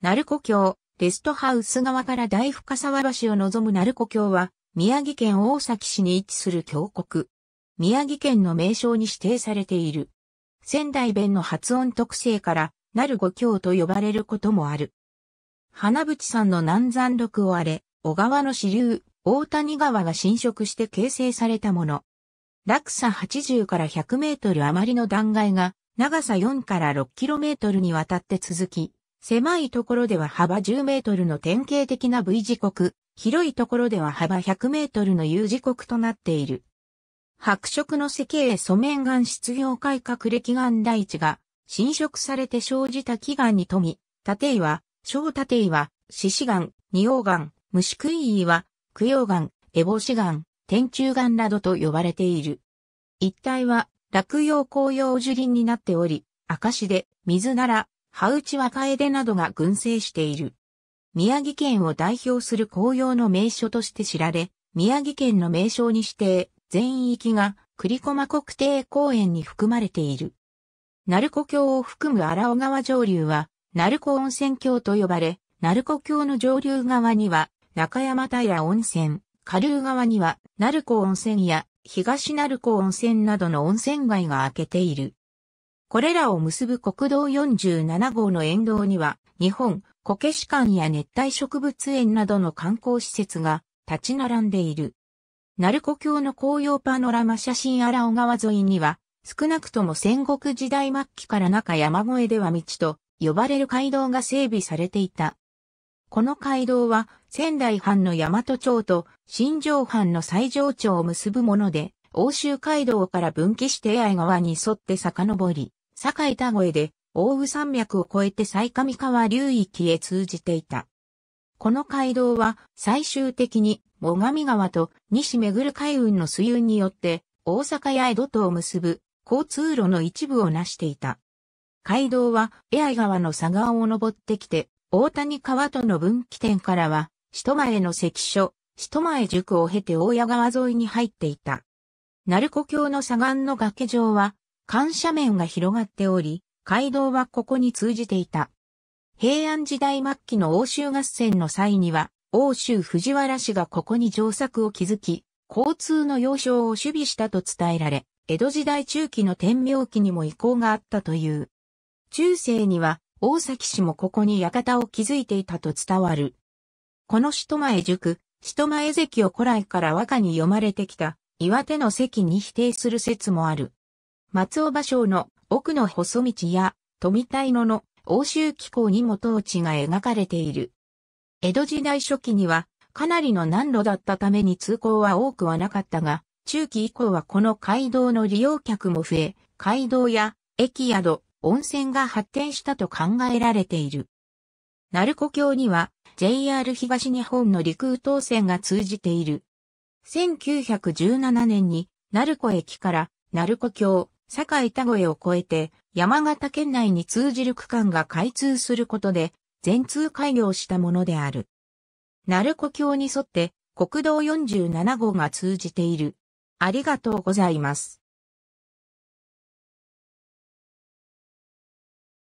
鳴子峡、レストハウス側から大深沢橋を望む鳴子峡は、宮城県大崎市に位置する峡谷。宮城県の名称に指定されている。仙台弁の発音特性から、鳴子峡と呼ばれることもある。花淵山の南山麓を荒れ、小川の支流、大谷川が浸食して形成されたもの。落差80から100メートル余りの断崖が、長さ4から6キロメートルにわたって続き、狭いところでは幅10メートルの典型的な V 字刻、広いところでは幅100メートルの U 字刻となっている。白色の石英素面岩質業改革歴岩大地が侵食されて生じた祈岩に富み、縦岩、小縦岩、獅子岩、仁王岩、虫食い岩、供養岩、エボシ岩、天中岩などと呼ばれている。一帯は落葉紅葉樹林になっており、赤石で、水なら、ハワカ若デなどが群生している。宮城県を代表する紅葉の名所として知られ、宮城県の名称に指定、全域が栗駒国定公園に含まれている。鳴子峡を含む荒尾川上流は、鳴子温泉峡と呼ばれ、鳴子峡の上流側には、中山平温泉、下流側には、鳴子温泉や、東鳴子温泉などの温泉街が開けている。これらを結ぶ国道47号の沿道には、日本、コケし館や熱帯植物園などの観光施設が立ち並んでいる。鳴子峡の紅葉パノラマ写真荒尾川沿いには、少なくとも戦国時代末期から中山越えでは道と呼ばれる街道が整備されていた。この街道は仙台藩の大和町と新城藩の西城町を結ぶもので、欧州街道から分岐して八重川に沿って遡り、境田越で、大宇山脈を越えて最上川流域へ通じていた。この街道は最終的に最上川と西巡る海運の水運によって大阪や江戸とを結ぶ交通路の一部を成していた。街道は江愛川の左岸を登ってきて大谷川との分岐点からは首都前の関所、首都前塾を経て大谷川沿いに入っていた。鳴子橋の左岸の崖上は感斜面が広がっており、街道はここに通じていた。平安時代末期の欧州合戦の際には、欧州藤原氏がここに城作を築き、交通の要衝を守備したと伝えられ、江戸時代中期の天明期にも遺構があったという。中世には、大崎氏もここに館を築いていたと伝わる。この人前塾、人前関を古来から和歌に読まれてきた、岩手の関に否定する説もある。松尾芭蕉の奥の細道や富田野の欧州気候にも当地が描かれている。江戸時代初期にはかなりの難路だったために通行は多くはなかったが、中期以降はこの街道の利用客も増え、街道や駅宿、温泉が発展したと考えられている。鳴子峡には JR 東日本の陸羽東線が通じている。1917年に鳴子駅から鳴子峡、堺田越を越えて山形県内に通じる区間が開通することで全通開業したものである。鳴子橋に沿って国道47号が通じている。ありがとうございます。